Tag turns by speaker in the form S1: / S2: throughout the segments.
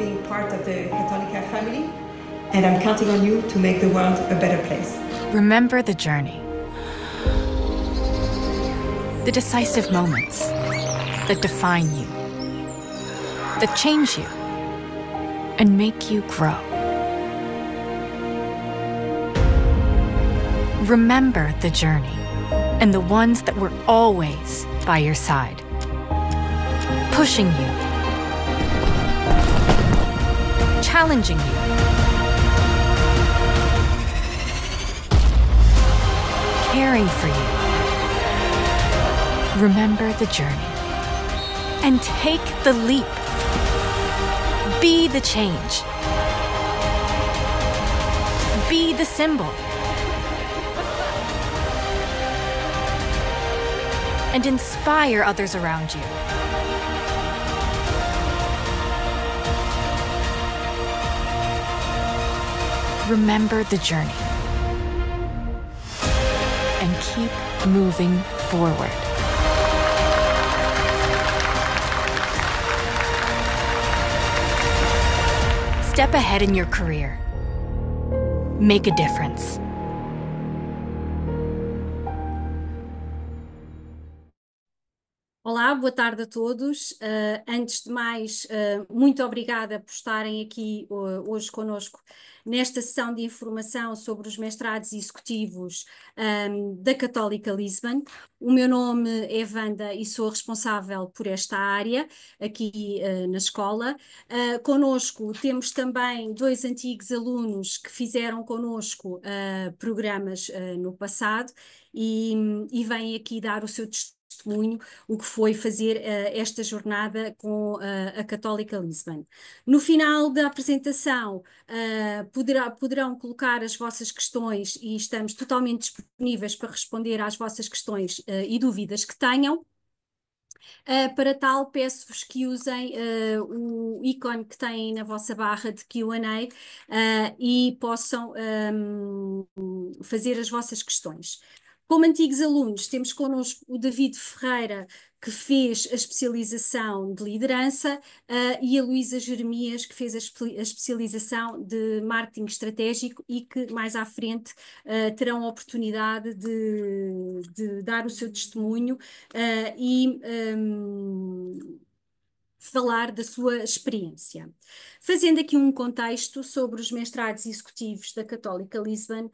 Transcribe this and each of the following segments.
S1: being part of the Católica family,
S2: and I'm counting on you to make the world a better place. Remember the journey, the decisive moments that define you, that change you, and make you grow. Remember the journey and the ones
S3: that were always by your side, pushing you challenging you, caring for you. Remember the journey and take the leap. Be the change.
S2: Be the symbol. And inspire others around you.
S3: remember the journey and keep moving forward. Step ahead in your career. Make a difference. Olá, boa tarde a todos. Uh, antes de mais, uh, muito obrigada por estarem aqui uh, hoje conosco nesta sessão de informação sobre os mestrados executivos um, da Católica Lisbon. O meu nome é Wanda e sou responsável por esta área aqui uh, na escola. Uh, ah, conosco temos também dois antigos alunos que fizeram conosco uh, ah, programas uh, no passado e, hum, e vêm aqui dar o seu testemunho testemunho o que foi fazer uh, esta jornada com uh, a Católica Lisbon. No final da apresentação, uh, poderá, poderão colocar as vossas questões e estamos totalmente disponíveis para responder às vossas questões e dúvidas que tenham. Uh, para tal, peço-vos que usem uh, o ícone que têm na vossa barra de QA uh, e possam um, ehm, fazer as vossas questões. Como antigos alunos, temos connosco o David Ferreira, que fez a especialização de liderança, uh, e a Luísa Jeremias, que fez a, a, especialização de marketing estratégico e que mais à frente uh, terão a oportunidade de, de, dar o seu testemunho uh, e. Um, falar da sua experiência. Fazendo aqui um contexto sobre os mestrados executivos da Católica Lisbon,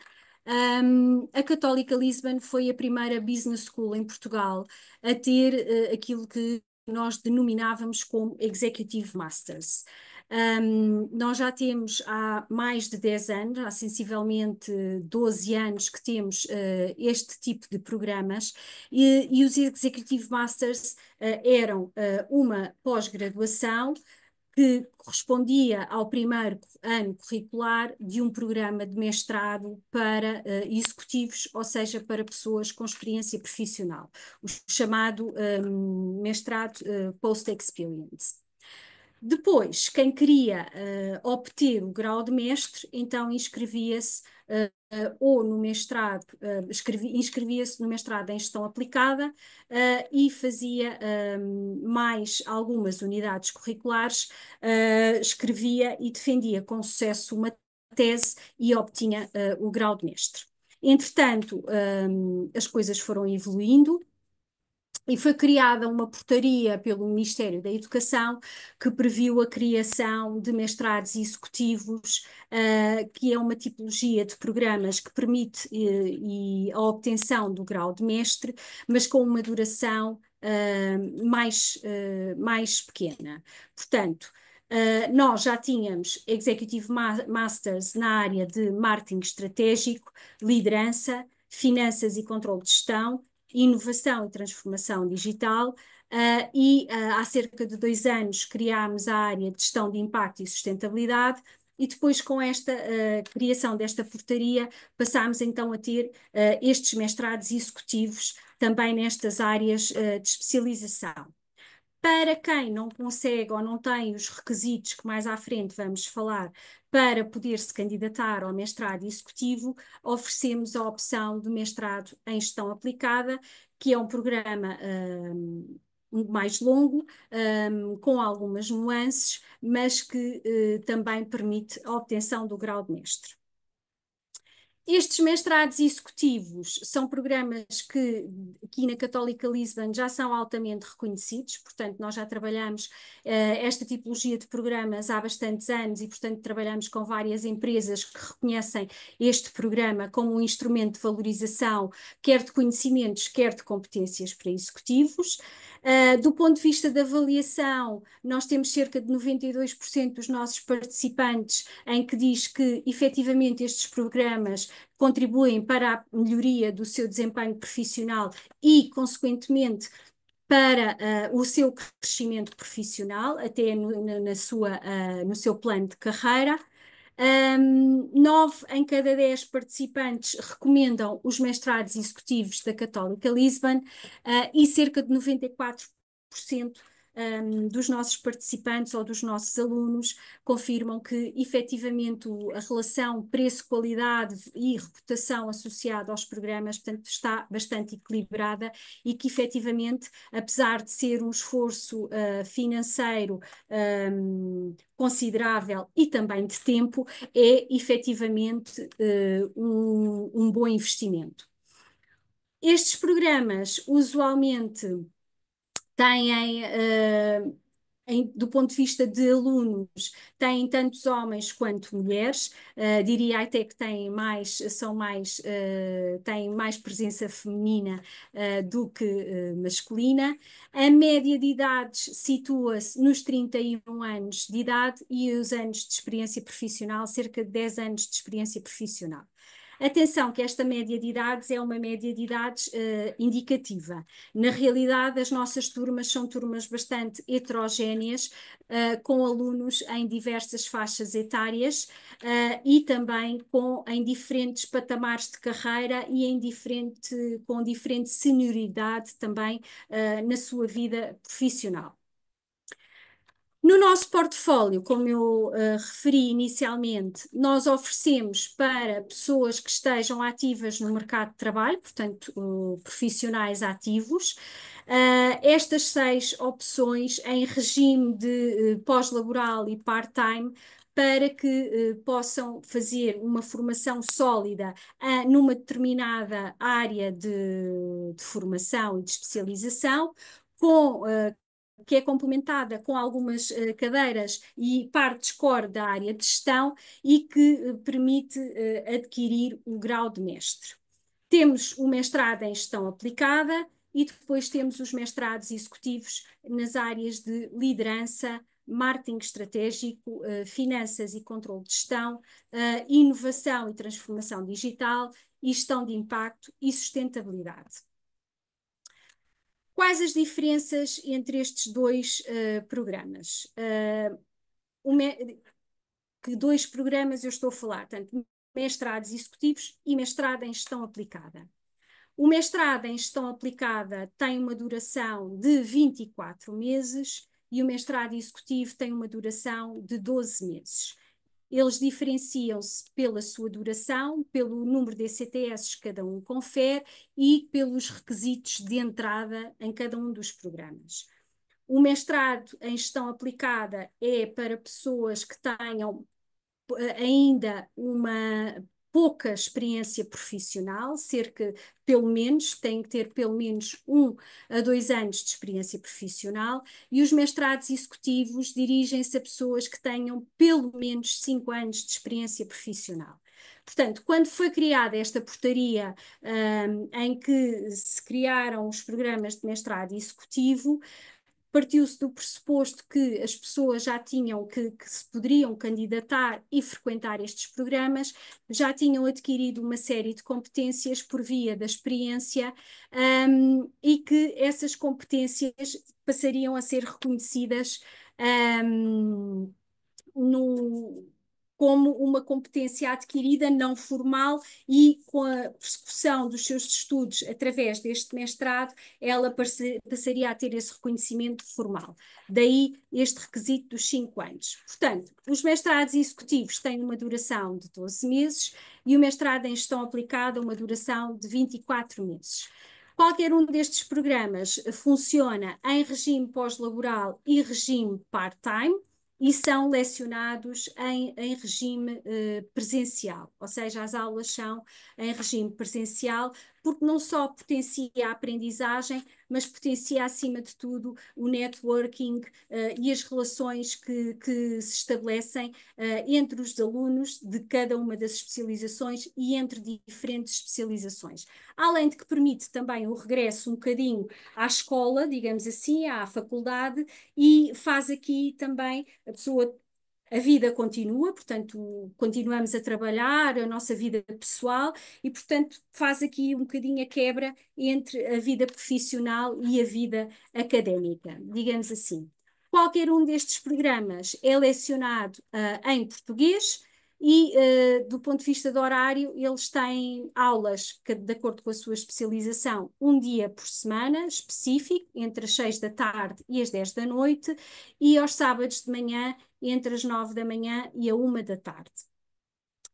S3: um, a Católica Lisbon foi a primeira business school em Portugal a ter uh, aquilo que nós denominávamos como Executive Masters. Um, nós já temos há mais de 10 anos, há sensivelmente 12 anos que temos uh, este tipo de programas, e, e os Executive Masters uh, eram uh, uma pós-graduação que correspondia ao primeiro ano curricular de um programa de mestrado para uh, executivos, ou seja, para pessoas com experiência profissional, o chamado um, mestrado uh, eh, Post-Experience. Depois, quem queria uh, obter o grau de mestre, então inscrevia-se uh, uh, ou no mestrado, inscrevia-se no mestrado em gestão aplicada e fazia mais algumas unidades curriculares, escrevia e defendia com sucesso uma tese e obtinha o grau de mestre. Entretanto, as coisas foram evoluindo, e foi criada uma portaria pelo Ministério da Educação que previu a criação de mestrados executivos, uh, que é uma tipologia de programas que permite uh, a obtenção do grau de mestre, mas com uma duração uh, mais, mais pequena. Portanto, Uh, nós já tínhamos Executive Masters na área de marketing estratégico, liderança, finanças e controle de gestão inovação e transformação digital uh, e uh, há cerca de dois anos criámos a área de gestão de impacto e sustentabilidade e depois com esta uh, criação desta portaria passámos então a ter estes mestrados executivos também nestas áreas de especialização. Para quem não consegue ou não tem os requisitos que mais à frente vamos falar para poder se candidatar ao mestrado executivo, oferecemos a opção de mestrado em gestão aplicada, que é um programa um, mais longo, um, com algumas nuances, mas que uh, também permite a obtenção do grau de mestre. Estes mestrados executivos são programas que aqui na Católica Lisbon já são altamente reconhecidos, portanto, nós já trabalhamos uh, esta tipologia de programas há bastantes anos e, portanto, trabalhamos com várias empresas que reconhecem este programa como um instrumento de valorização, quer de conhecimentos, quer de competências para executivos. Ah, do ponto de vista da avaliação, nós temos cerca de 92% dos nossos participantes em que diz que efetivamente estes programas contribuem para a melhoria do seu desempenho profissional e, consequentemente, para uh, o seu crescimento profissional, até no, na sua, uh, no seu plano de carreira. Um, nove em cada dez participantes recomendam os mestrados executivos da Católica Lisbon uh, e cerca de 94% um, dos nossos participantes ou dos nossos alunos confirmam que efetivamente a relação preço-qualidade e reputação associada aos programas portanto, está bastante equilibrada e que efetivamente, apesar de ser um esforço uh, financeiro um, considerável e também de tempo, é efetivamente uh, um, um bom investimento. Estes programas usualmente têm, uh, em, do ponto de vista de alunos, têm tantos homens quanto mulheres, uh, diria até que têm mais, são mais, uh, têm mais presença feminina uh, do que masculina. A média de idades situa-se nos 31 anos de idade e os anos de experiência profissional, cerca de 10 anos de experiência profissional. Atenção que esta média de idades é uma média de idades uh, indicativa. Na realidade, as nossas turmas são turmas bastante heterogêneas, uh, eh, com alunos em diversas faixas etárias uh, e também com, em diferentes patamares de carreira e em diferente, com diferente senioridade também na sua vida profissional. No nosso portfólio, como eu uh, referi inicialmente, nós oferecemos para pessoas que estejam ativas no mercado de trabalho, portanto, uh, profissionais ativos, uh, estas seis opções em regime de eh, pós-laboral e part-time para que possam fazer uma formação sólida ah, numa determinada área de, de, formação e de especialização, com que é complementada com algumas uh, cadeiras e partes core da área de gestão e que uh, permite uh, adquirir o grau de mestre. Temos o mestrado em gestão aplicada e depois temos os mestrados executivos nas áreas de liderança, marketing estratégico, finanças e controle de gestão, inovação e transformação digital e gestão de impacto e sustentabilidade. Quais as diferenças entre estes dois uh, programas? Uh, eh, uma, que dois programas eu estou a falar, tanto mestrados executivos e mestrado em gestão aplicada. O mestrado em gestão aplicada tem uma duração de 24 meses e o mestrado executivo tem uma duração de 12 meses. Eles diferenciam-se pela sua duração, pelo número de ECTS que cada um confere e pelos requisitos de entrada em cada um dos programas. O mestrado em gestão aplicada é para pessoas que tenham eh, ainda uma pouca experiência profissional, cerca, pelo menos, têm que ter pelo menos um a dois anos de experiência profissional, e os mestrados executivos dirigem-se a pessoas que tenham pelo menos cinco anos de experiência profissional. Portanto, quando foi criada esta portaria um, em que se criaram os programas de mestrado executivo, partiu-se do pressuposto que as pessoas já tinham, que, que, se poderiam candidatar e frequentar estes programas, já tinham adquirido uma série de competências por via da experiência um, e que essas competências passariam a ser reconhecidas um, no como uma competência adquirida não formal e com a persecução dos seus estudos através deste mestrado, ela passaria a ter esse reconhecimento formal. Daí este requisito dos 5 anos. Portanto, os mestrados executivos têm uma duração de 12 meses e o mestrado em gestão aplicada uma duração de 24 meses. Qualquer um destes programas funciona em regime pós-laboral e regime part-time e são lecionados em, em regime eh, presencial, ou seja, as aulas são em regime presencial, porque não só potencia a aprendizagem, mas potencia acima de tudo o networking eh, e as relações que, que se estabelecem eh, entre os alunos de cada uma das especializações e entre diferentes especializações. Além de que permite também o regresso um bocadinho à escola, digamos assim, à faculdade, e faz aqui também a pessoa a vida continua, portanto, continuamos a trabalhar, a nossa vida pessoal, e, portanto, faz aqui um bocadinho a quebra entre a vida profissional e a vida académica, digamos assim. Qualquer um destes programas é lecionado uh, em português e, uh, do ponto de vista do horário, eles têm aulas, que, de acordo com a sua especialização, um dia por semana, específico, entre as 6 da tarde e as 10 da noite, e aos sábados de manhã entre as 9 da manhã e a 1 da tarde.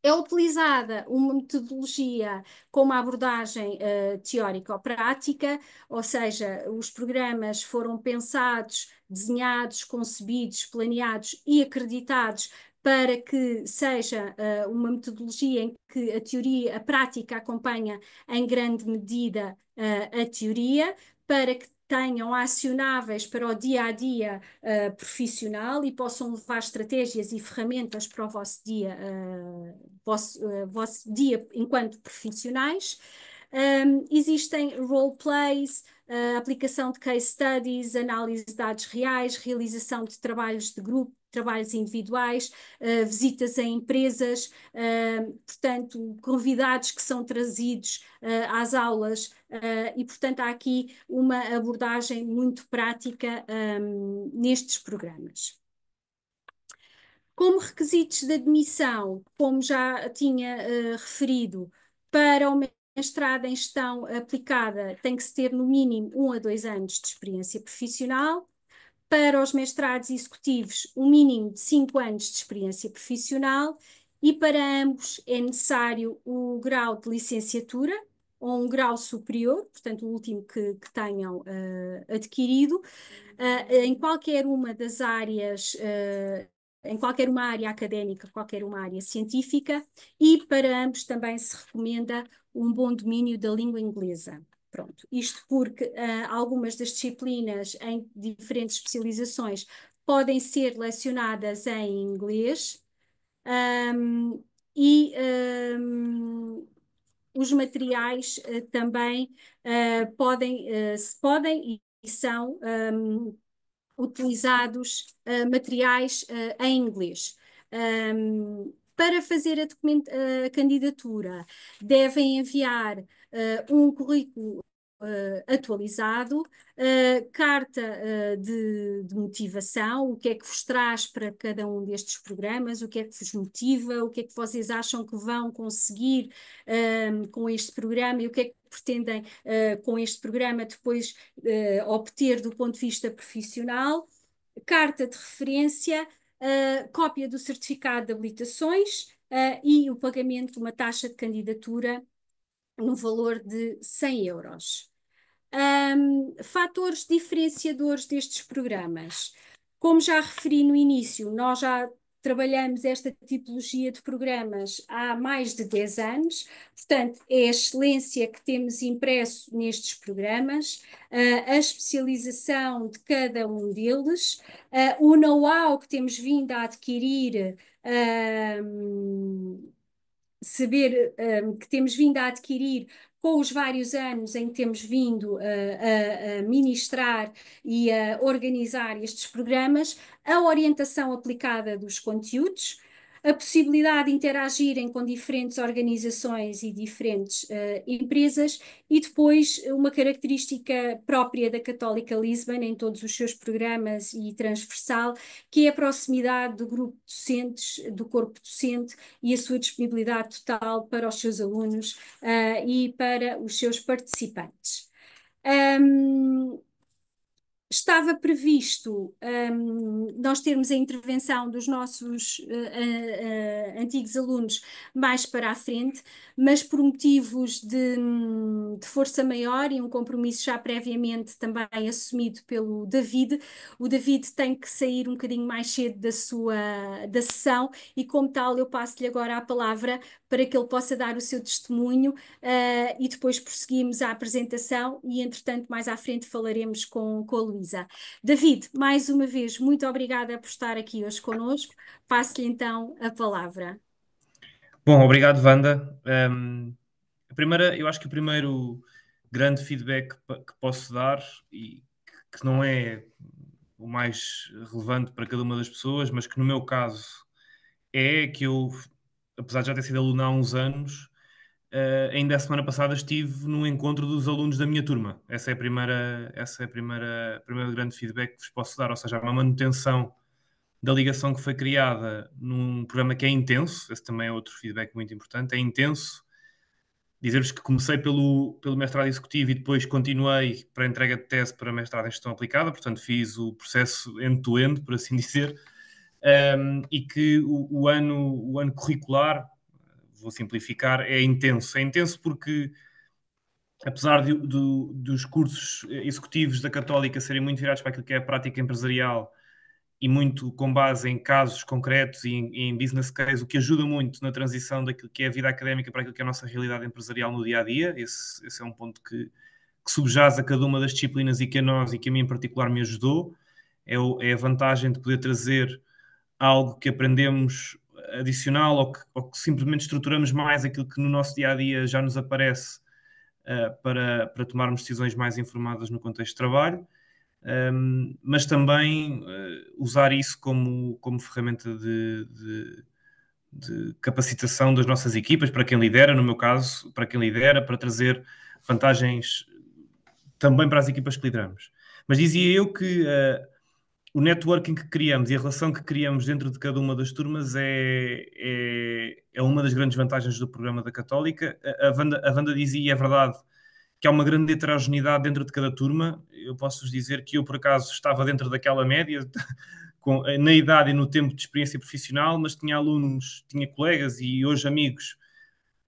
S3: É utilizada uma metodologia com uma abordagem uh, teórica ou prática, ou seja, os programas foram pensados, desenhados, concebidos, planeados e acreditados para que seja uh, uma metodologia em que a teoria, a prática acompanha em grande medida uh, a teoria, para que tenham acionáveis para o dia a dia uh, profissional e possam levar estratégias e ferramentas para o vosso dia, uh, vosso, uh, vosso dia enquanto profissionais. Um, existem role plays, aplicação de case studies, análise de dados reais, realização de trabalhos de grupo, trabalhos individuais, uh, visitas a empresas, uh, portanto, convidados que são trazidos uh, às aulas Uh, e, portanto, há aqui uma abordagem muito prática um, nestes programas. Como requisitos de admissão, como já tinha uh, referido, para o mestrado em gestão aplicada tem que se ter no mínimo um a dois anos de experiência profissional. Para os mestrados executivos, um mínimo de cinco anos de experiência profissional. E para ambos é necessário o grau de licenciatura, ou um grau superior, portanto, o último que, que tenham uh, adquirido, uh, em qualquer uma das áreas. Uh, em qualquer uma área académica, qualquer uma área científica, e para ambos também se recomenda um bom domínio da língua inglesa. Pronto, isto porque algumas das disciplinas em diferentes especializações podem ser lecionadas em inglês um, ehm, e um, ehm, os materiais uh, também uh, podem, eh, se podem e são um, ehm, utilizados materiais em inglês. Um, ehm, para fazer a, a, candidatura, devem enviar um currículo eh, atualizado, eh, carta eh, de, de, motivação, o que é que vos traz para cada um destes programas, o que é que vos motiva, o que é que vocês acham que vão conseguir ehm, com este programa e o que é que pretendem uh, com este programa depois uh, obter do ponto de vista profissional, carta de referência, uh, cópia do certificado de habilitações e o pagamento de uma taxa de candidatura no valor de 100 euros um, fatores diferenciadores destes programas. Como já referi no início, nós já trabalhamos esta tipologia de programas há mais de 10 anos, portanto, é a excelência que temos impresso nestes programas, a especialização de cada um deles, o know-how que temos vindo a adquirir saber um, que temos vindo a adquirir com os vários anos em que temos vindo uh, a, a, ministrar e a organizar estes programas, a orientação aplicada dos conteúdos, a possibilidade de interagirem com diferentes organizações e diferentes uh, empresas, e depois uma característica própria da Católica Lisbon em todos os seus programas e transversal, que é a proximidade do grupo de docentes, do corpo docente e a sua disponibilidade total para os seus alunos uh, e para os seus participantes. Um, estava previsto um, nós termos a intervenção dos nossos uh, uh, antigos alunos mais para a frente, mas por motivos de, hum, de, força maior e um compromisso já previamente também assumido pelo David, o David tem que sair um bocadinho mais cedo da sua da sessão e, como tal, eu passo-lhe agora a palavra para que ele possa dar o seu testemunho uh, e depois prosseguimos a apresentação e, entretanto, mais à frente falaremos com, com a Luísa. David, mais uma vez, muito obrigada por estar aqui hoje conosco. Passo-lhe então a palavra.
S2: Bom, obrigado, Wanda. Um, a primeira, eu acho que o primeiro grande feedback que posso dar, e que não é o mais relevante para cada uma das pessoas, mas que no meu caso é que eu, apesar de já ter sido aluno há uns anos, Uh, ainda a semana passada estive num encontro dos alunos da minha turma. Essa é a primeira, essa é a primeira, primeiro grande feedback que vos posso dar, ou seja, uma manutenção da ligação que foi criada num programa que é intenso. Esse também é outro feedback muito importante. É intenso. Dizer-vos que comecei pelo, pelo mestrado executivo e depois continuei para a entrega de tese para mestrado em gestão aplicada, portanto fiz o processo end-to-end, por assim dizer, um, ehm, e que o, o, ano, o ano curricular vou simplificar, é intenso. É intenso porque, apesar de, do, dos cursos executivos da Católica serem muito virados para aquilo que é a prática empresarial e muito com base em casos concretos e em, em business case, o que ajuda muito na transição daquilo que é a vida académica para aquilo que é a nossa realidade empresarial no dia a dia, esse, esse é um ponto que, que subjaz a cada uma das disciplinas e que a nós e que a mim em particular me ajudou. É, o, é a vantagem de poder trazer algo que aprendemos adicional ou que, ou que, simplesmente estruturamos mais aquilo que no nosso dia a dia já nos aparece uh, para, para tomarmos decisões mais informadas no contexto de trabalho, um, ehm, mas também uh, usar isso como, como ferramenta de, de, de, capacitação das nossas equipas, para quem lidera, no meu caso, para quem lidera, para trazer vantagens também para as equipas que lideramos. Mas dizia eu que uh, o networking que criamos e a relação que criamos dentro de cada uma das turmas é, é, é uma das grandes vantagens do programa da Católica. A, a, Wanda, a Wanda dizia, e é verdade, que há uma grande heterogeneidade dentro de cada turma. Eu posso-vos dizer que eu, por acaso, estava dentro daquela média, com, na idade e no tempo de experiência profissional, mas tinha alunos, tinha colegas e hoje amigos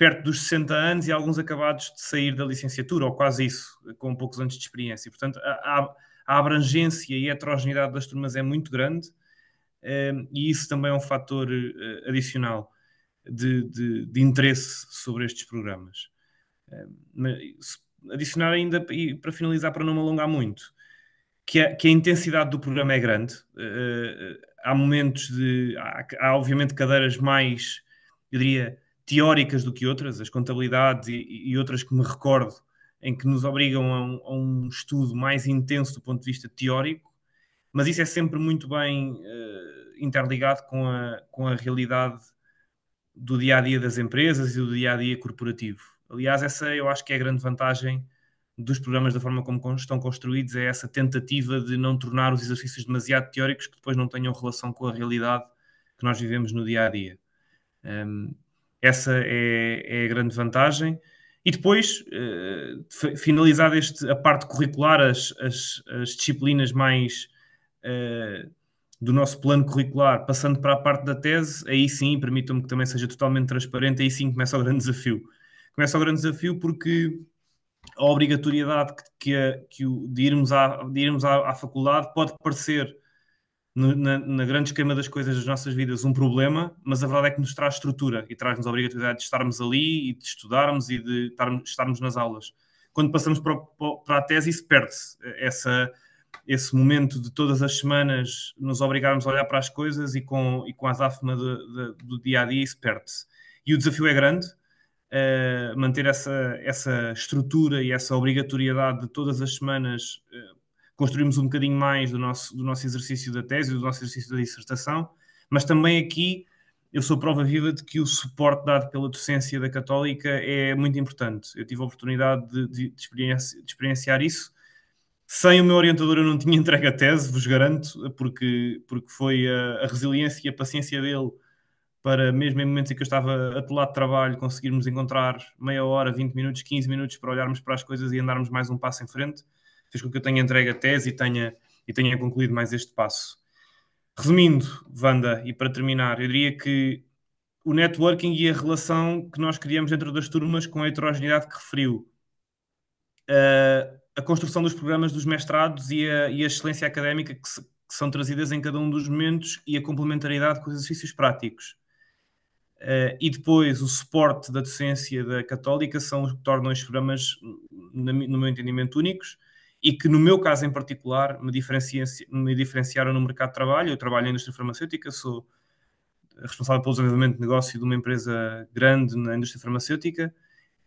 S2: perto dos 60 anos e alguns acabados de sair da licenciatura, ou quase isso, com poucos anos de experiência. Portanto, a, a abrangência e a heterogeneidade das turmas é muito grande eh, e isso também é um fator eh, adicional de, de, de interesse sobre estes programas. Eh, adicionar ainda, e para finalizar, para não me alongar muito, que a, que a intensidade do programa é grande. Há momentos de. Há, há obviamente cadeiras mais, eu diria, teóricas do que outras, as contabilidades e, e outras que me recordo, em que nos obrigam a um, a um, estudo mais intenso do ponto de vista teórico, mas isso é sempre muito bem uh, interligado com a, com a realidade do dia a dia das empresas e do dia a dia corporativo. Aliás, essa eu acho que é a grande vantagem dos programas da forma como estão construídos é essa tentativa de não tornar os exercícios demasiado teóricos que depois não tenham relação com a realidade que nós vivemos no dia a dia. Um, ehm, essa é, é a grande vantagem. E depois, uh, eh, finalizada a parte curricular, as, as, as disciplinas mais uh, do nosso plano curricular, passando para a parte da tese, aí sim, permitam-me que também seja totalmente transparente, aí sim começa o grande desafio. Começa o grande desafio porque a obrigatoriedade que, que, que o, de irmos, à, de irmos à, à faculdade pode parecer no, na, na, grande esquema das coisas das nossas vidas, um problema, mas a verdade é que nos traz estrutura e traz-nos a obrigatoriedade de estarmos ali e de estudarmos e de estarmos, estarmos nas aulas. Quando passamos para, para a tese, isso perde-se. esse momento de todas as semanas nos obrigarmos a olhar para as coisas e com, e com a azáfama do dia a dia, isso perde-se. E o desafio é grande, uh, manter essa, essa estrutura e essa obrigatoriedade de todas as semanas construímos um bocadinho mais do nosso, do nosso exercício da tese, do nosso exercício da dissertação, mas também aqui eu sou prova viva de que o suporte dado pela docência da Católica é muito importante. Eu tive a oportunidade de, de, experienci, de experienciar isso. Sem o meu orientador eu não tinha entregue a tese, vos garanto, porque, porque foi a, a resiliência e a paciência dele para, mesmo em momentos em que eu estava atolado de trabalho, conseguirmos encontrar meia hora, 20 minutos, 15 minutos para olharmos para as coisas e andarmos mais um passo em frente fez com que eu tenha entregue a tese e tenha, e tenha concluído mais este passo. Resumindo, Wanda, e para terminar, eu diria que o networking e a relação que nós criamos dentro das turmas com a heterogeneidade que referiu, uh, a construção dos programas dos mestrados e a, e a excelência académica que, se, que, são trazidas em cada um dos momentos e a complementaridade com os exercícios práticos. Uh, e depois o suporte da docência da Católica são os que tornam estes programas, no meu entendimento, únicos e que no meu caso em particular me, diferencia, me diferenciaram no mercado de trabalho. Eu trabalho na indústria farmacêutica, sou responsável pelo desenvolvimento de negócio de uma empresa grande na indústria farmacêutica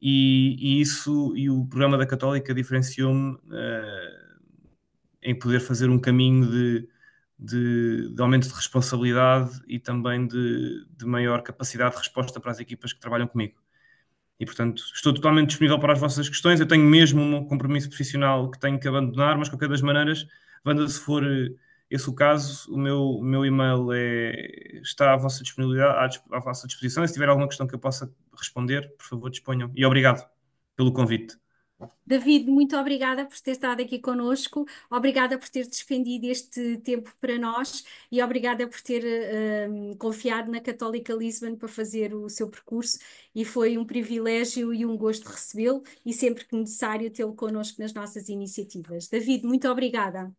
S2: e, e isso e o programa da Católica diferenciou-me uh, em poder fazer um caminho de, de, de aumento de responsabilidade e também de, de maior capacidade de resposta para as equipas que trabalham comigo. E, portanto, estou totalmente disponível para as vossas questões. Eu tenho mesmo um compromisso profissional que tenho que abandonar, mas, de qualquer das maneiras, Wanda, se for eh, esse o caso, o meu, o meu e-mail é, está à vossa disponibilidade, à, à vossa disposição. E se tiver alguma questão que eu possa responder, por favor, disponham. E obrigado pelo convite.
S3: David, muito obrigada por ter estado aqui conosco, obrigada por ter despendido este tempo para nós e obrigada por ter um, confiado na Católica Lisbon para fazer o seu percurso e foi um privilégio e um gosto recebê-lo e sempre que necessário tê-lo connosco nas nossas iniciativas. David, muito obrigada.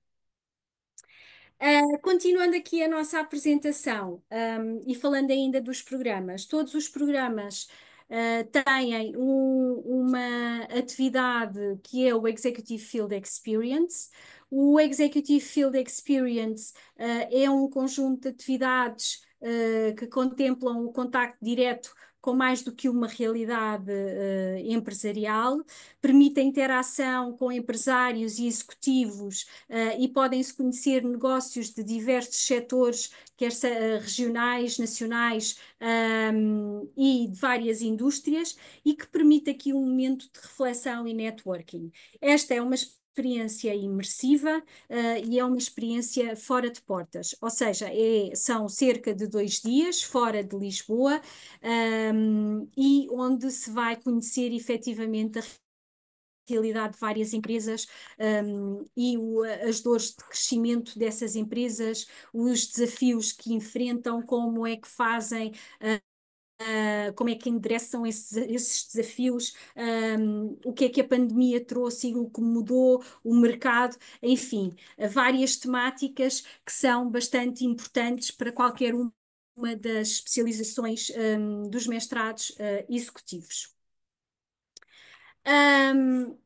S3: Uh, continuando aqui a nossa apresentação um, e falando ainda dos programas, todos os programas eh, têm um, uma atividade que é o Executive Field Experience. O Executive Field Experience uh, é um conjunto de atividades eh, que contemplam o contacto direto com mais do que uma realidade uh, empresarial, permite a interação com empresários e executivos uh, e podem-se conhecer negócios de diversos setores, quer uh, regionais, nacionais um, e de várias indústrias, e que permite aqui um momento de reflexão e networking. Esta é uma experiência imersiva uh, e é uma experiência fora de portas, ou seja, é, são cerca de dois dias fora de Lisboa um, ehm, e onde se vai conhecer efetivamente a realidade de várias empresas um, ehm, e o, as dores de crescimento dessas empresas, os desafios que enfrentam, como é que fazem. Uh, ah, como é que endereçam esses, esses desafios, um, o que é que a pandemia trouxe e o que mudou o mercado, enfim, várias temáticas que são bastante importantes para qualquer uma das especializações um, dos mestrados uh, executivos. Um,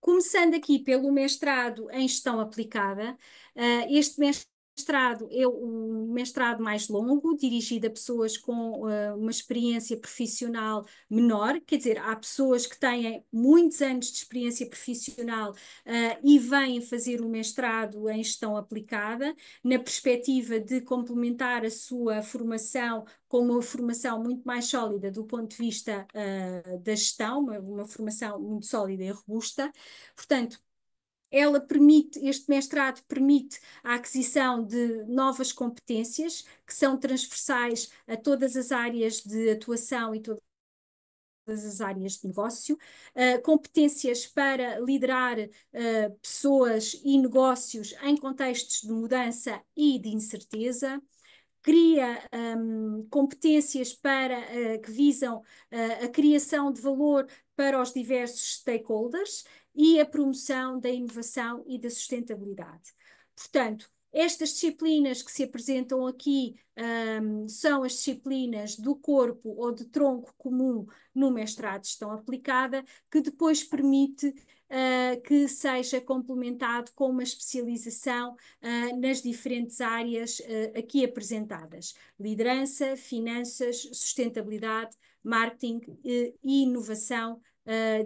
S3: começando aqui pelo mestrado em gestão aplicada, uh, este mestrado mestrado, eu, é um mestrado mais longo, dirigido a pessoas com uh, uma experiência profissional menor, quer dizer, há pessoas que têm muitos anos de experiência profissional uh, e vêm fazer o mestrado em gestão aplicada, na perspectiva de complementar a sua formação com uma formação muito mais sólida do ponto de vista uh, da gestão, uma, uma formação muito sólida e robusta. Portanto, ela permite, este mestrado permite a aquisição de novas competências que são transversais a todas as áreas de atuação e todas as áreas de negócio, uh, competências para liderar uh, pessoas e negócios em contextos de mudança e de incerteza, cria um, competências para uh, que visam uh, a criação de valor para os diversos stakeholders e a promoção da inovação e da sustentabilidade. Portanto, estas disciplinas que se apresentam aqui um, são as disciplinas do corpo ou de tronco comum no mestrado de gestão aplicada, que depois permite uh, que seja complementado com uma especialização uh, nas diferentes áreas uh, aqui apresentadas: liderança, finanças, sustentabilidade, marketing e inovação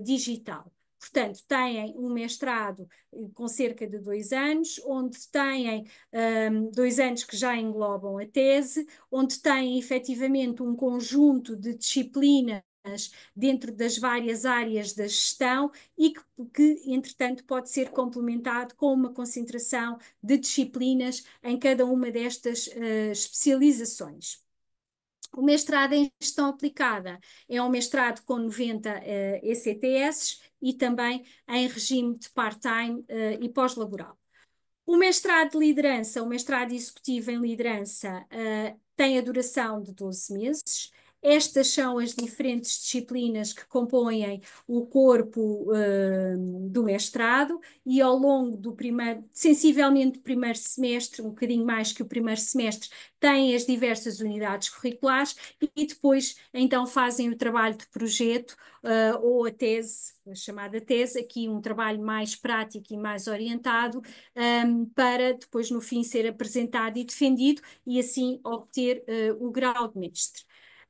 S3: digital. Portanto, têm um mestrado eh, com cerca de dois anos, onde têm um, dois anos que já englobam a tese, onde têm efetivamente um conjunto de disciplinas dentro das várias áreas da gestão e que, que, entretanto, pode ser complementado com uma concentração de disciplinas em cada uma destas uh, especializações. O mestrado em gestão aplicada é um mestrado com 90 uh, ECTS e também em regime de part-time uh, e pós-laboral. O mestrado de liderança, o mestrado executivo em liderança, uh, tem a duração de 12 meses estas são as diferentes disciplinas que compõem o corpo uh, do mestrado e ao longo do primeiro, sensivelmente do primeiro semestre, um bocadinho mais que o primeiro semestre, têm as diversas unidades curriculares e depois então fazem o trabalho de projeto uh, ou a tese, a chamada tese, aqui um trabalho mais prático e mais orientado um, para depois no fim ser apresentado e defendido e assim obter uh, o grau de mestre.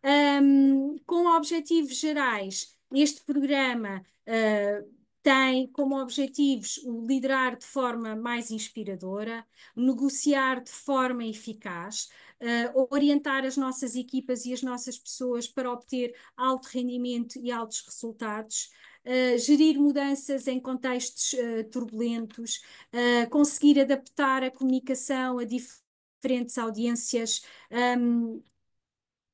S3: Um, com objetivos gerais, este programa uh, tem como objetivos liderar de forma mais inspiradora, negociar de forma eficaz, uh, orientar as nossas equipas e as nossas pessoas para obter alto rendimento e altos resultados. Uh, gerir mudanças em contextos uh, turbulentos, conseguir adaptar a comunicação a diferentes audiências, um,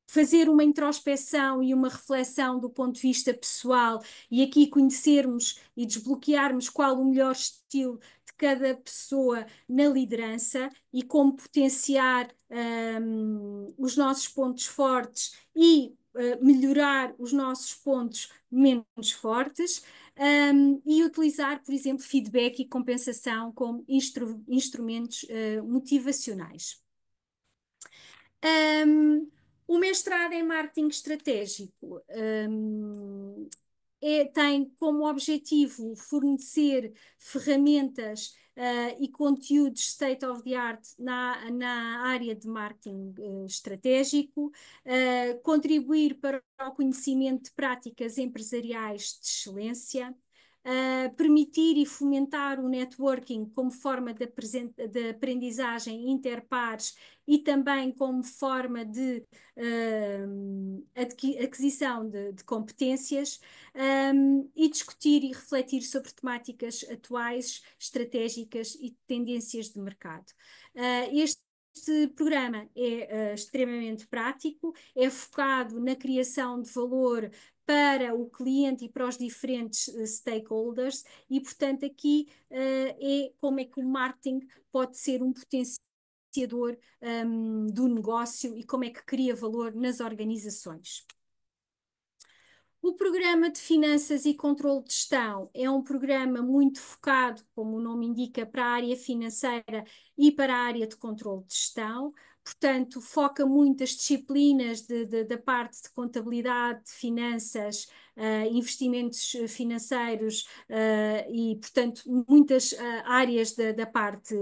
S3: fazer uma introspeção e uma reflexão do ponto de vista pessoal e aqui conhecermos e desbloquearmos qual o melhor estilo de cada pessoa na liderança e como potenciar um, os nossos pontos fortes e uh, melhorar os nossos pontos menos fortes. Um, e utilizar, por exemplo, feedback e compensação como instru instrumentos uh, motivacionais. Um, o mestrado em marketing estratégico um, é, tem como objetivo fornecer ferramentas uh, e conteúdos state of the art na, na área de marketing uh, estratégico, uh, contribuir para o conhecimento de práticas empresariais de excelência permitir e fomentar o networking como forma de, de aprendizagem interpares e também como forma de uh, aquisição de, de competências um, e discutir e refletir sobre temáticas atuais, estratégicas e tendências de mercado. Uh, ah, este este programa é uh, extremamente prático, é focado na criação de valor para o cliente e para os diferentes eh, stakeholders, e portanto aqui uh, é como é que o marketing pode ser um potenciador um, do negócio e como é que cria valor nas organizações. O programa de Finanças e Controlo de Gestão é um programa muito focado, como o nome indica, para a área financeira e para a área de controlo de gestão portanto, foca muito as disciplinas de, de, da parte de contabilidade, de finanças, uh, investimentos eh, financeiros uh, e, portanto, muitas uh, áreas da, da, parte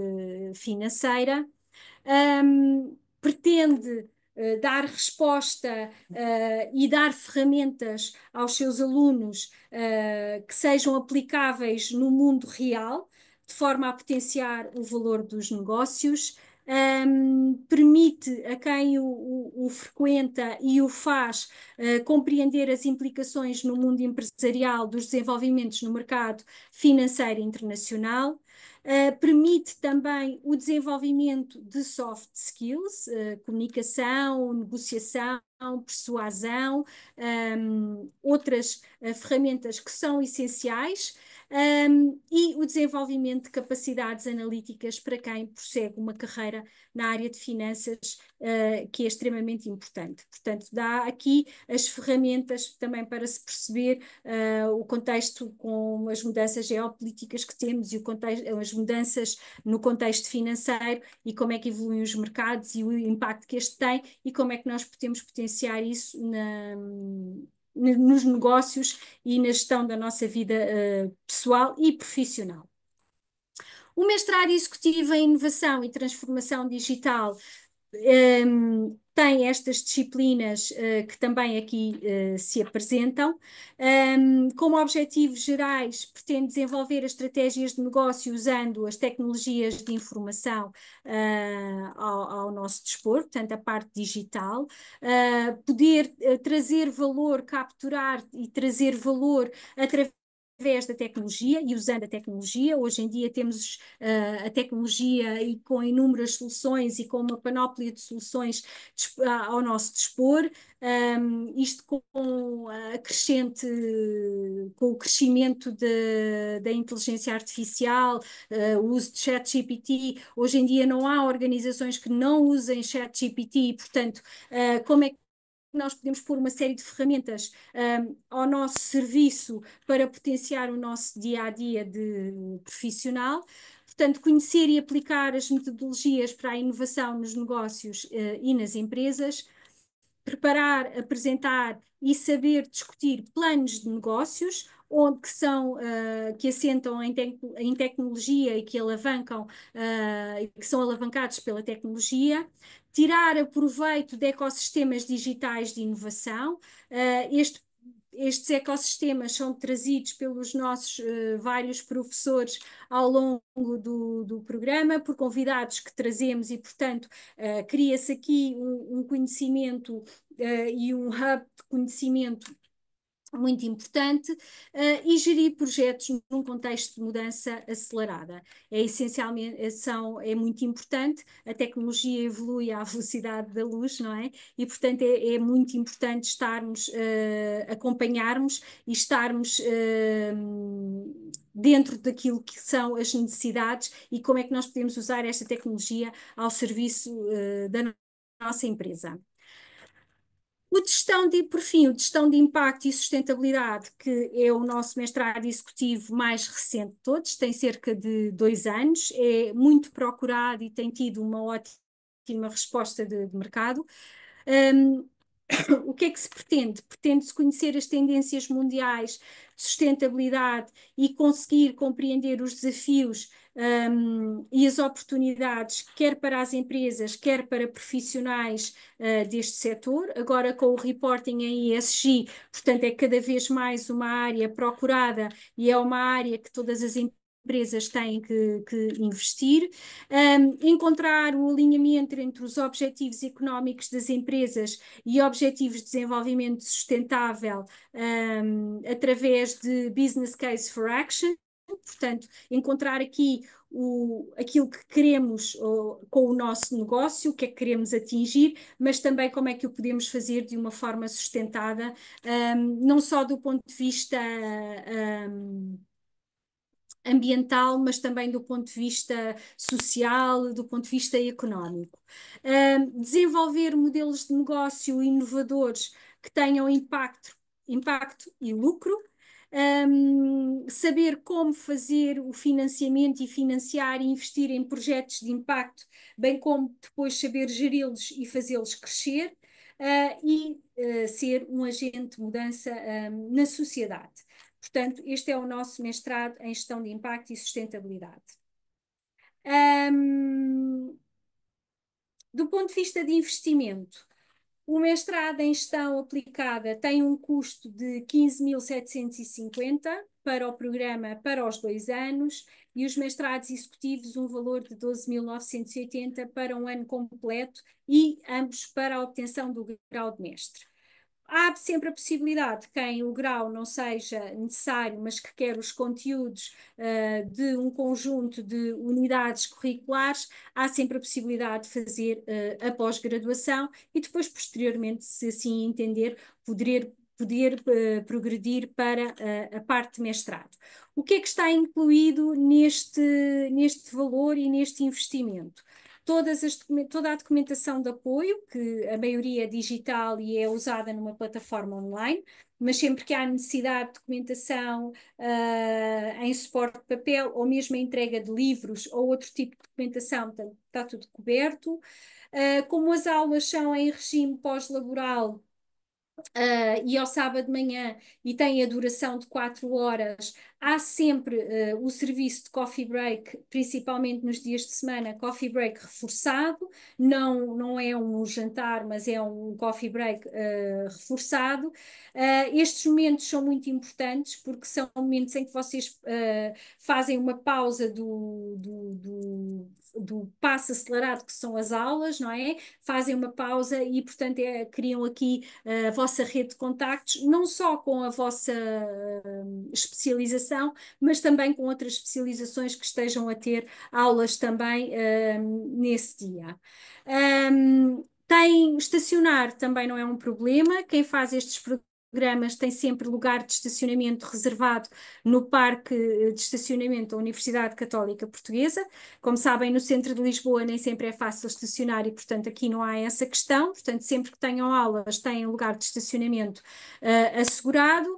S3: financeira. Um, pretende dar resposta uh, e dar ferramentas aos seus alunos uh, que sejam aplicáveis no mundo real, de forma a potenciar o valor dos negócios, um, permite a quem o, o, o, frequenta e o faz uh, compreender as implicações no mundo empresarial dos desenvolvimentos no mercado financeiro internacional. Uh, permite também o desenvolvimento de soft skills, uh, comunicação, negociação, persuasão, um, outras uh, ferramentas que são essenciais um, e o desenvolvimento de capacidades analíticas para quem prossegue uma carreira na área de finanças, uh, que é extremamente importante. Portanto, dá aqui as ferramentas também para se perceber uh, o contexto com as mudanças geopolíticas que temos e o contexto, as mudanças no contexto financeiro e como é que evoluem os mercados e o impacto que este tem e como é que nós podemos potenciar isso na, nos negócios e na gestão da nossa vida uh, pessoal e profissional. O mestrado executivo em inovação e transformação digital um, ehm, tem estas disciplinas uh, que também aqui uh, se apresentam. Um, como objetivos gerais, pretende desenvolver estratégias de negócio usando as tecnologias de informação uh, ao, ao, nosso dispor, portanto, a parte digital, ah, poder eh, trazer valor, capturar e trazer valor através através da tecnologia e usando a tecnologia. Hoje em dia temos uh, a tecnologia e com inúmeras soluções e com uma panóplia de soluções ao nosso dispor. Um, ehm, isto com a crescente, com o crescimento de, da inteligência artificial, uh, o uso de ChatGPT. Hoje em dia não há organizações que não usem ChatGPT, portanto, uh, como é que nós podemos pôr uma série de ferramentas um, ao nosso serviço para potenciar o nosso dia a dia de profissional. Portanto, conhecer e aplicar as metodologias para a inovação nos negócios uh, e nas empresas, preparar, apresentar e saber discutir planos de negócios, onde que são uh, que assentam em, te em, tecnologia e que alavancam uh, que são alavancados pela tecnologia, tirar proveito de ecossistemas digitais de inovação. Uh, este, estes ecossistemas são trazidos pelos nossos uh, vários professores ao longo do, do, programa, por convidados que trazemos, e, portanto, uh, cria-se aqui um, um conhecimento e um hub de conhecimento muito importante, uh, e gerir projetos num contexto de mudança acelerada. É essencialmente, eh, são, é muito importante, a tecnologia evolui à velocidade da luz, não é? E, portanto, é, é muito importante estarmos, uh, acompanharmos e estarmos uh, dentro daquilo que são as necessidades e como é que nós podemos usar esta tecnologia ao serviço da nossa empresa. O gestão de, por fim, o gestão de impacto e sustentabilidade, que é o nosso mestrado executivo mais recente de todos, tem cerca de dois anos, é muito procurado e tem tido uma ótima resposta de, de mercado. Um, o que é que se pretende? Pretende-se conhecer as tendências mundiais de sustentabilidade e conseguir compreender os desafios um, e as oportunidades, quer para as empresas, quer para profissionais uh, deste setor. Agora, com o reporting em ESG, portanto, é cada vez mais uma área procurada e é uma área que todas as empresas empresas têm que, que investir, um, encontrar o alinhamento entre os objetivos económicos das empresas e objetivos de desenvolvimento sustentável um, através de Business Case for Action. Portanto, encontrar aqui o, aquilo que queremos ou, com o nosso negócio, o que é que queremos atingir, mas também como é que o podemos fazer de uma forma sustentada, um, não só do ponto de vista um, ambiental, mas também do ponto de vista social, do ponto de vista económico. Uh, desenvolver modelos de negócio inovadores que tenham impacto, impacto e lucro. Um, saber como fazer o financiamento e financiar e investir em projetos de impacto, bem como depois saber geri-los e fazê-los crescer uh, e uh, ser um agente de mudança um, na sociedade. Portanto, este é o nosso mestrado em Gestão de Impacto e Sustentabilidade. Um, do ponto de vista de investimento, o mestrado em Gestão Aplicada tem um custo de 15.750 para o programa para os dois anos e os mestrados executivos um valor de 12.980 para um ano completo e ambos para a obtenção do grau de mestre há sempre a possibilidade, de quem o grau não seja necessário, mas que quer os conteúdos uh, de um conjunto de unidades curriculares, há sempre a possibilidade de fazer uh, a pós-graduação e depois, posteriormente, se assim entender, poder, poder uh, progredir para a parte de mestrado. O que é que está incluído neste, neste valor e neste investimento? todas as, toda a documentação de apoio, que a maioria é digital e é usada numa plataforma online, mas sempre que há necessidade de documentação uh, em suporte de papel ou mesmo a entrega de livros ou outro tipo de documentação, está tudo coberto. Uh, como as aulas são em regime pós-laboral, Uh, e ao sábado de manhã e têm a duração de 4 horas, Há sempre uh, o serviço de coffee break, principalmente nos dias de semana, coffee break reforçado, não, não é um jantar, mas é um coffee break uh, reforçado. Uh, estes momentos são muito importantes porque são momentos em que vocês fazem uma pausa do, do, do, do, passo acelerado que são as aulas, não é? Fazem uma pausa e, portanto, é, criam aqui a vossa rede de contactos, não só com a vossa especialização mas também com outras especializações que estejam a ter aulas também um, nesse dia. Um, tem estacionar também não é um problema. Quem faz estes programas tem sempre lugar de estacionamento reservado no Parque de Estacionamento da Universidade Católica Portuguesa. Como sabem, no centro de Lisboa nem sempre é fácil estacionar e, portanto, aqui não há essa questão. Portanto, sempre que tenham aulas, têm lugar de estacionamento uh, assegurado.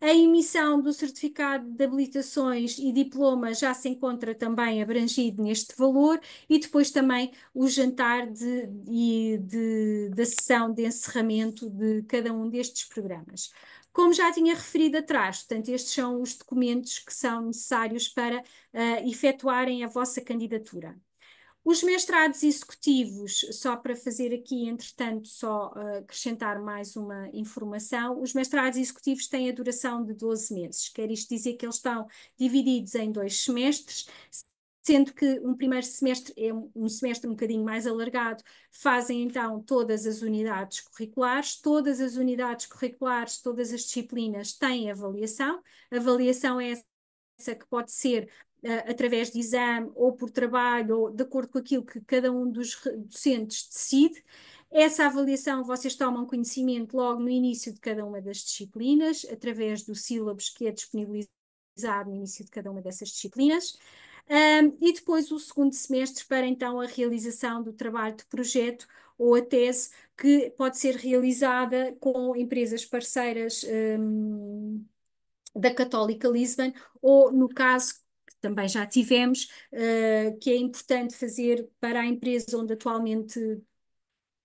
S3: A emissão do certificado de habilitações e diploma já se encontra também abrangido neste valor e depois também o jantar de, e de da sessão de encerramento de cada um destes programas. Como já tinha referido atrás, portanto, estes são os documentos que são necessários para uh, efetuarem a vossa candidatura. Os mestrados executivos, só para fazer aqui, entretanto, só eh, acrescentar mais uma informação, os mestrados executivos têm a duração de 12 meses, quer isto dizer que eles estão divididos em dois semestres, sendo que um primeiro semestre é um semestre um bocadinho mais alargado, fazem então todas as unidades curriculares, todas as unidades curriculares, todas as disciplinas têm avaliação, a avaliação é essa que pode ser através de exame ou por trabalho, ou de acordo com aquilo que cada um dos docentes decide. Essa avaliação vocês tomam conhecimento logo no início de cada uma das disciplinas, através do sílabus que é disponibilizado no início de cada uma dessas disciplinas. Um, e depois o segundo semestre para então a realização do trabalho de projeto ou a tese que pode ser realizada com empresas parceiras um, da Católica Lisbon ou no caso também já tivemos, uh, que é importante fazer para a empresa onde atualmente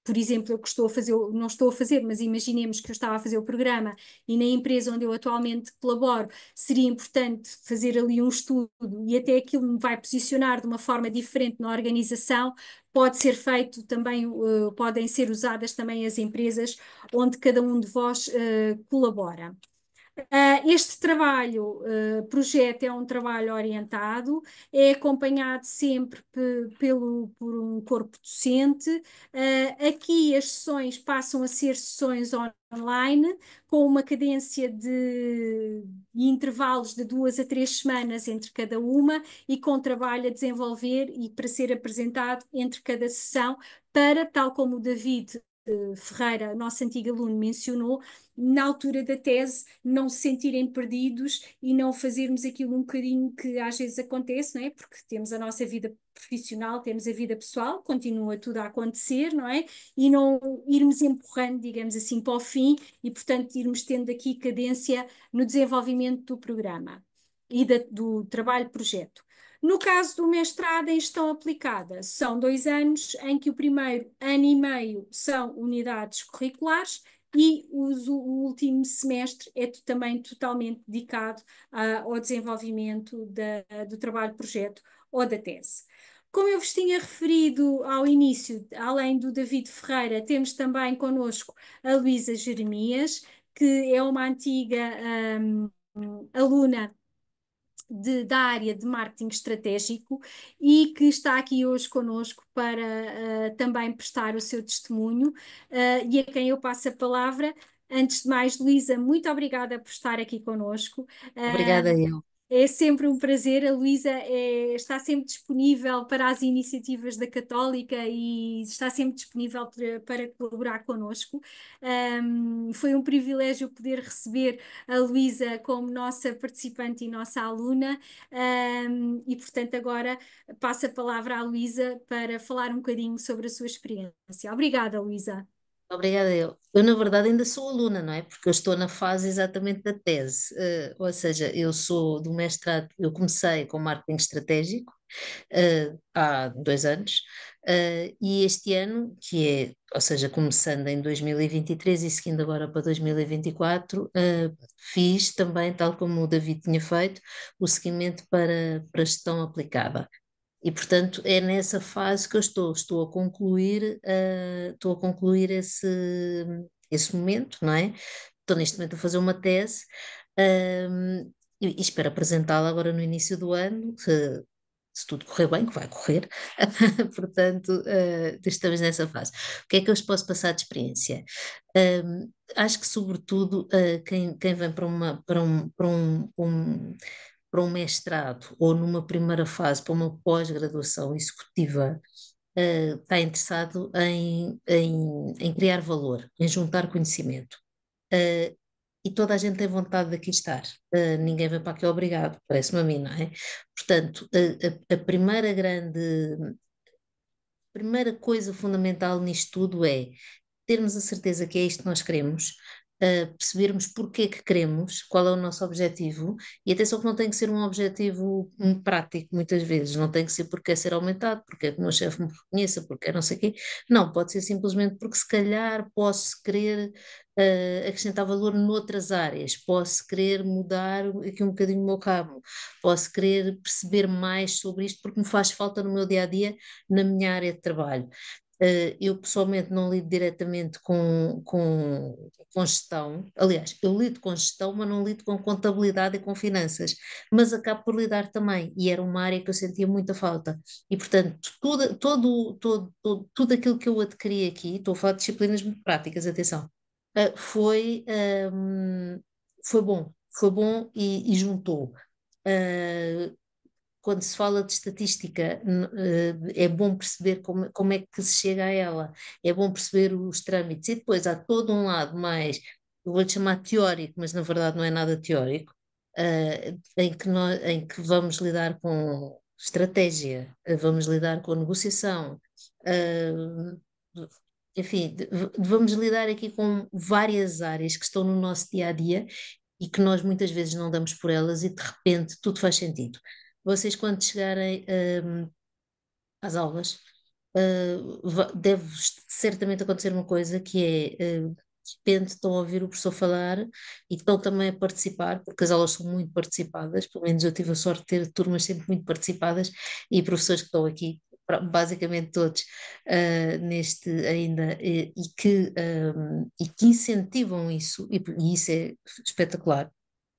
S3: por exemplo, eu que estou a fazer, não estou a fazer, mas imaginemos que eu estava a fazer o programa e na empresa onde eu atualmente colaboro, seria importante fazer ali um estudo e até aquilo me vai posicionar de uma forma diferente na organização. Pode ser feito também, uh, podem ser usadas também as empresas onde cada um de vós uh, colabora. Ah, este trabalho, ah, projeto, é um trabalho orientado, é acompanhado sempre pelo, por um corpo docente. Ah, aqui as sessões passam a ser sessões online, com uma cadência de intervalos de duas a três semanas entre cada uma e com trabalho a desenvolver e para ser apresentado entre cada sessão, para, tal como o David Ferreira, nosso antigo aluno, mencionou, na altura da tese, não se sentirem perdidos e não fazermos aquilo um bocadinho que às vezes acontece, não é? Porque temos a nossa vida profissional, temos a vida pessoal, continua tudo a acontecer, não é? E não irmos empurrando, digamos assim, para o fim e, portanto, irmos tendo aqui cadência no desenvolvimento do programa e da, do trabalho-projeto. No caso do mestrado em gestão aplicada, são dois anos em que o primeiro ano e meio são unidades curriculares e os, o último semestre é também totalmente dedicado uh, ao desenvolvimento da, do trabalho-projeto ou da tese. Como eu vos tinha referido ao início, além do David Ferreira, temos também connosco a Luísa Jeremias, que é uma antiga um, ah, aluna de, da área de marketing estratégico e que está aqui hoje conosco para uh, também prestar o seu testemunho uh, e a quem eu passo a palavra. Antes de mais, Luísa, muito obrigada por estar aqui conosco. Eh, obrigada, eu. É sempre um prazer. A Luísa é, está sempre disponível para as iniciativas da Católica e está sempre disponível para, para colaborar connosco. Um, foi um privilégio poder receber a Luísa como nossa participante e nossa aluna. Um, e, portanto, agora passo a palavra à Luísa para falar um bocadinho sobre a sua experiência. Obrigada, Luísa.
S1: Obrigada eu. Eu, na verdade, ainda sou aluna, não é? Porque eu estou na fase exatamente da tese. Uh, ou seja, eu sou do mestrado, eu comecei com marketing estratégico uh, há dois anos, uh, e este ano, que é, ou seja, começando em 2023 e seguindo agora para 2024, fiz também, tal como o David tinha feito, o seguimento para, para gestão aplicada. E, portanto, é nessa fase que eu estou, estou a concluir, uh, estou a concluir esse, esse momento, não é? Estou neste momento a fazer uma tese um, ehm, e, e, espero apresentá-la agora no início do ano, se, se tudo correr bem, que vai correr, portanto, uh, estamos nessa fase. O que é que eu vos posso passar de experiência? Um, ehm, acho que, sobretudo, uh, quem, quem vem para, uma, para, um, para um, um para um mestrado ou numa primeira fase para uma pós-graduação executiva uh, está interessado em, em, em, criar valor, em juntar conhecimento. Uh, e toda a gente tem vontade de aqui estar. Uh, ninguém vem para aqui obrigado, parece-me a mim, não é? Portanto, a, a, a primeira grande. A primeira coisa fundamental nisto tudo é termos a certeza que é isto que nós queremos, percebermos porque é que queremos, qual é o nosso objetivo, e atenção que não tem que ser um objetivo hum, prático, muitas vezes, não tem que ser porque é ser aumentado, porque é que o meu chefe me reconheça, porque é não sei o quê, não, pode ser simplesmente porque se calhar posso querer uh, acrescentar valor noutras áreas, posso querer mudar aqui um bocadinho o meu cabo, posso querer perceber mais sobre isto porque me faz falta no meu dia a dia na minha área de trabalho. Eh, eu pessoalmente não lido diretamente com, com, com gestão, aliás, eu lido com gestão, mas não lido com contabilidade e com finanças, mas acabo por lidar também, e era uma área que eu sentia muita falta. E, portanto, tudo, todo, todo, todo, tudo aquilo que eu adquiri aqui, estou a falar de disciplinas muito práticas, atenção, eh, foi, ehm, foi bom, foi bom e, e juntou. Uh, quando se fala de estatística, eh, é bom perceber como, como é que se chega a ela, é bom perceber os trâmites. E depois há todo um lado mais, eu vou-lhe chamar teórico, mas na verdade não é nada teórico, eh, em, que nós, em que vamos lidar com estratégia, eh, vamos lidar com negociação, enfim, vamos lidar aqui com várias áreas que estão no nosso dia a dia e que nós muitas vezes não damos por elas e de repente tudo faz sentido vocês quando chegarem hum, às aulas, uh, hum, deve certamente acontecer uma coisa que é, uh, de repente estão a ouvir o professor falar e estão também a participar, porque as aulas são muito participadas, pelo menos eu tive a sorte de ter turmas sempre muito participadas e professores que estão aqui basicamente todos uh, neste ainda e, e que, um, e que incentivam isso e, e isso é espetacular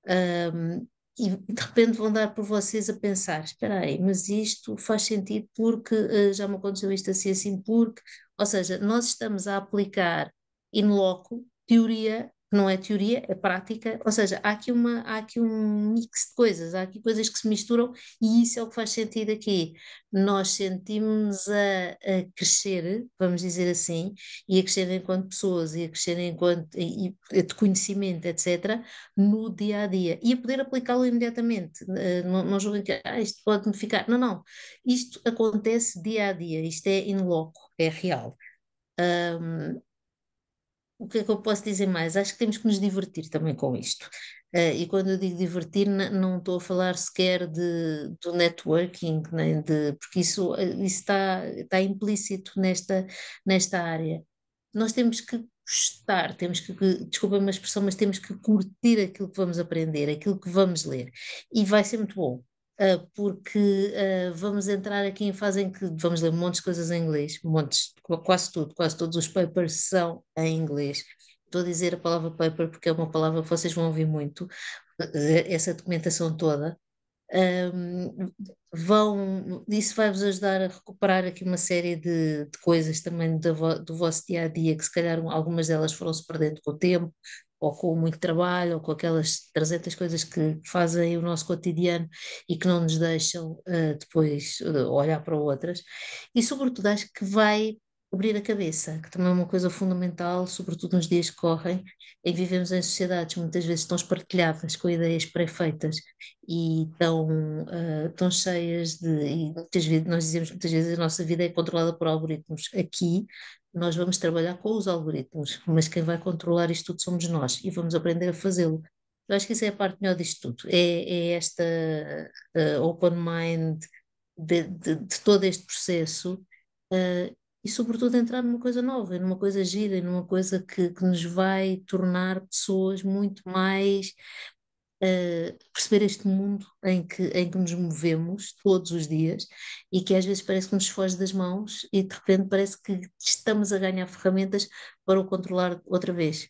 S1: um, e de repente vão dar por vocês a pensar: espera aí, mas isto faz sentido porque eh, já me aconteceu isto assim, assim, porque. Ou seja, nós estamos a aplicar in loco teoria não é teoria, é prática, ou seja, há aqui, uma, há aqui um mix de coisas, há aqui coisas que se misturam e isso é o que faz sentido aqui. Nós sentimos a, a crescer, vamos dizer assim, e a crescer enquanto pessoas, e a crescer enquanto e, e de conhecimento, etc., no dia a dia, e a poder aplicá-lo imediatamente. Eh, não, não julguem que ah, isto pode me ficar Não, não. Isto acontece dia a dia, isto é in loco, é real. Um, o que é que eu posso dizer mais? Acho que temos que nos divertir também com isto. Uh, e quando eu digo divertir, não estou a falar sequer de, do networking, nem de, porque eh, isso, está, está implícito nesta, nesta área. Nós temos que gostar, temos que, desculpa uma expressão, mas temos que curtir aquilo que vamos aprender, aquilo que vamos ler. E vai ser muito bom. Ah, porque ah, vamos entrar aqui em fase em que vamos ler monte de coisas em inglês, montes, quase tudo, quase todos os papers são em inglês. Estou a dizer a palavra paper porque é uma palavra que vocês vão ouvir muito, eh, essa documentação toda. Um, vão, isso vai-vos ajudar a recuperar aqui uma série de, de coisas também do, do vosso dia a dia, que se calhar algumas delas foram-se perdendo com o tempo, ou com muito trabalho, ou com aquelas 300 coisas que fazem o nosso cotidiano e que não nos deixam uh, depois eh, olhar para outras, e sobretudo acho que vai abrir a cabeça, que também é uma coisa fundamental, sobretudo nos dias que correm, em que vivemos em sociedades muitas vezes tão espartilhadas, com ideias pré-feitas e tão, uh, tão cheias de. E muitas vezes, nós dizemos muitas vezes a nossa vida é controlada por algoritmos. Aqui nós vamos trabalhar com os algoritmos, mas quem vai controlar isto tudo somos nós e vamos aprender a fazê-lo. Eu acho que isso é a parte melhor disto tudo, é, é esta uh, open mind de, de, de, todo este processo uh, e, sobretudo, entrar numa coisa nova, numa coisa gira, numa coisa que, que nos vai tornar pessoas muito mais eh, perceber este mundo em que, em que nos movemos todos os dias e que às vezes parece que nos foge das mãos e de repente parece que estamos a ganhar ferramentas para o controlar outra vez.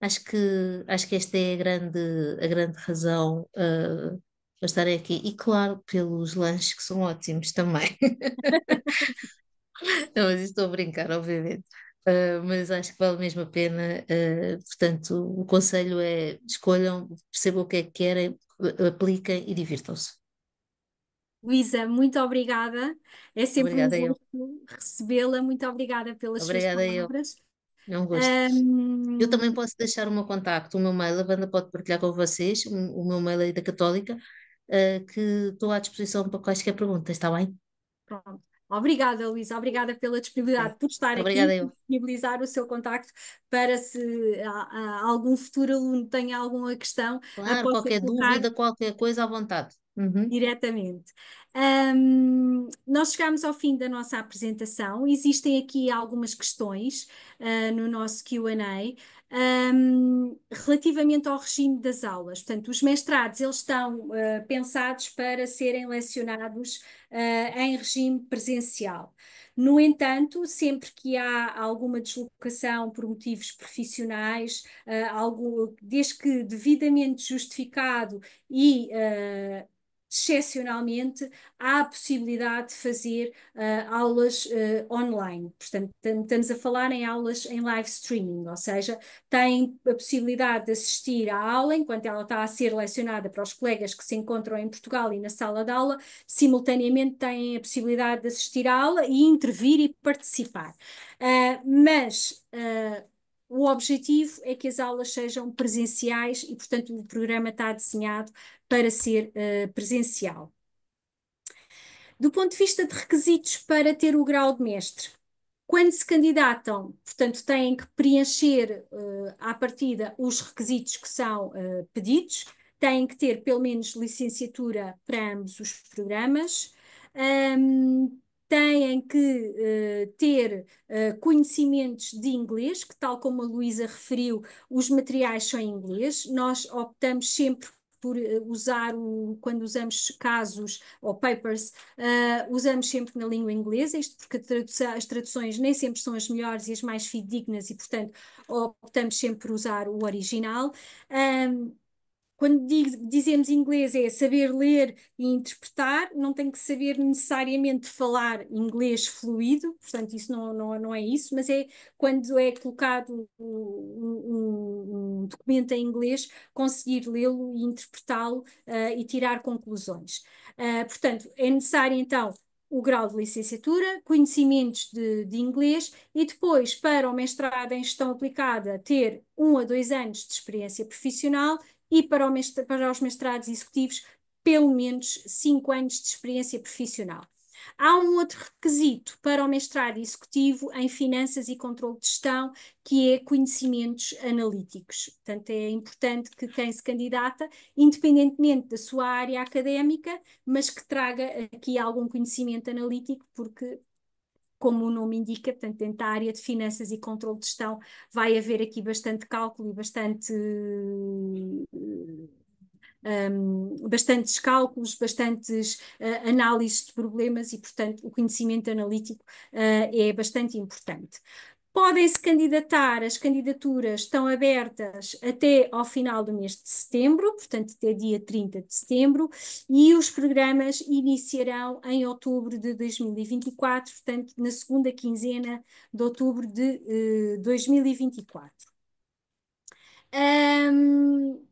S1: Acho que, acho que esta é a grande, a grande razão uh, para estarem aqui. E claro, pelos lanches que são ótimos também. Não, mas estou a brincar, obviamente. Uh, mas acho que vale mesmo a pena. Uh, portanto, o conselho é escolham, percebam o que é que querem, apliquem e divirtam-se.
S3: Luísa, muito obrigada.
S1: É sempre obrigada um
S3: gosto recebê-la. Muito obrigada pelas obrigada suas palavras. Eu.
S1: É um gosto. Um... Eu também posso deixar o meu contacto, o meu mail, a banda pode partilhar com vocês, o meu mail aí da Católica, uh, que estou à disposição para quaisquer perguntas, está bem?
S3: Pronto. Obrigada, Luísa, obrigada pela disponibilidade, é, por estar obrigada aqui e disponibilizar o seu contacto para se a, a algum futuro aluno tenha alguma questão. Claro, qualquer dúvida, qualquer coisa à vontade. Uhum. Diretamente. Um, nós chegamos ao fim da nossa apresentação. Existem aqui algumas questões uh, no nosso QA. Um, relativamente ao regime das aulas, portanto, os mestrados eles estão uh, pensados para serem lecionados uh, em regime presencial. No entanto, sempre que há alguma deslocação por motivos profissionais, uh, algo, desde que devidamente justificado e uh, excepcionalmente, há a possibilidade de fazer uh, aulas uh, online. Portanto, estamos a falar em aulas em live streaming, ou seja, têm a possibilidade de assistir à aula enquanto ela está a ser lecionada para os colegas que se encontram em Portugal e na sala de aula, simultaneamente têm a possibilidade de assistir à aula e intervir e participar. Uh, mas uh, o objetivo é que as aulas sejam presenciais e, portanto, o programa está desenhado para ser uh, presencial. Do ponto de vista de requisitos para ter o grau de mestre, quando se candidatam, portanto, têm que preencher uh, à partida os requisitos que são uh, pedidos, têm que ter pelo menos licenciatura para ambos os programas, um, ehm, têm que uh, ter uh, conhecimentos de inglês, que, tal como a Luísa referiu, os materiais são em inglês. Nós optamos sempre por eh, usar o, quando usamos casos ou papers, uh, usamos sempre na língua inglesa, isto porque as traduções nem sempre são as melhores e as mais fidedignas e, portanto, optamos sempre por usar o original. Um, quando diz, dizemos inglês é saber ler e interpretar, não tem que saber necessariamente falar inglês fluido, portanto, isso não, não, não é isso, mas é quando é colocado um, um, um documento em inglês, conseguir lê-lo e interpretá-lo uh, e tirar conclusões. Uh, portanto, é necessário então o grau de licenciatura, conhecimentos de, de, inglês e depois, para o mestrado em gestão aplicada, ter um a dois anos de experiência profissional e para, mestre, para os mestrados executivos, pelo menos 5 anos de experiência profissional. Há um outro requisito para o mestrado executivo em finanças e controle de gestão, que é conhecimentos analíticos. Portanto, é importante que quem se candidata, independentemente da sua área académica, mas que traga aqui algum conhecimento analítico, porque como o nome indica, portanto, dentro da área de finanças e controle de gestão, vai haver aqui bastante cálculo e bastante. Um, bastantes cálculos, bastantes uh, análises de problemas e, portanto, o conhecimento analítico uh, é bastante importante. Podem se candidatar, as candidaturas estão abertas até ao final do mês de setembro, portanto, até dia 30 de setembro, e os programas iniciarão em outubro de 2024, portanto, na segunda quinzena de outubro de uh, 2024. Um,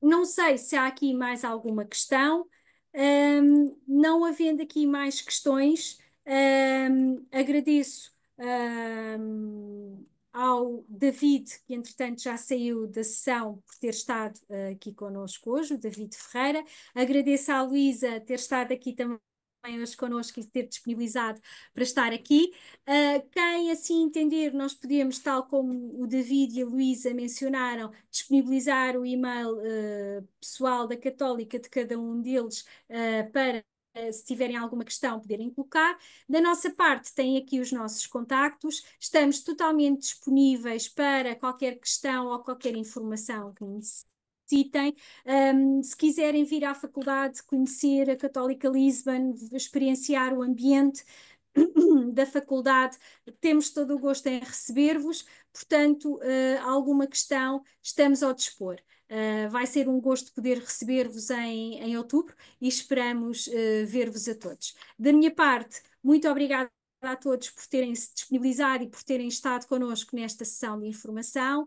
S3: não sei se há aqui mais alguma questão. Um, não havendo aqui mais questões, um, agradeço ao David, que entretanto já saiu da sessão por ter estado uh, aqui connosco hoje, o David Ferreira. Agradeço à Luísa ter estado aqui também hoje connosco e ter disponibilizado para estar aqui. Uh, quem assim entender, nós podemos, tal como o David e a Luísa mencionaram, disponibilizar o e-mail uh, pessoal da Católica de cada um deles uh, para eh, se tiverem alguma questão, poderem colocar. Da nossa parte, têm aqui os nossos contactos. Estamos totalmente disponíveis para qualquer questão ou qualquer informação que necessitem. Um, se quiserem vir à faculdade, conhecer a Católica Lisbon, experienciar o ambiente, da faculdade, temos todo o gosto em receber-vos, portanto, uh, alguma questão, estamos ao dispor. Ah, vai ser um gosto poder receber-vos em, em outubro e esperamos uh, ver-vos a todos. Da minha parte, muito obrigada a todos por terem se disponibilizado e por terem estado connosco nesta sessão de informação.